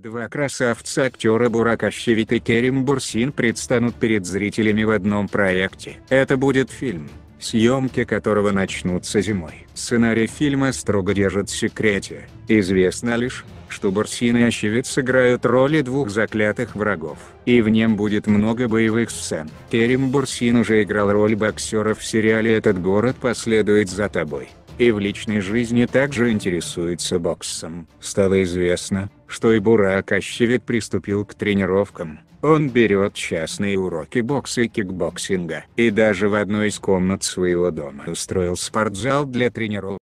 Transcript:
Два красавца-актера Бурак Буракашевик и Керим Бурсин предстанут перед зрителями в одном проекте. Это будет фильм, съемки которого начнутся зимой. Сценарий фильма строго держит в секрете. Известно лишь, что Бурсин и Ощевид сыграют роли двух заклятых врагов. И в нем будет много боевых сцен. Керим Бурсин уже играл роль боксера в сериале «Этот город последует за тобой» и в личной жизни также интересуется боксом. Стало известно, что и Бурак Ощевик приступил к тренировкам. Он берет частные уроки бокса и кикбоксинга. И даже в одной из комнат своего дома устроил спортзал для тренировок.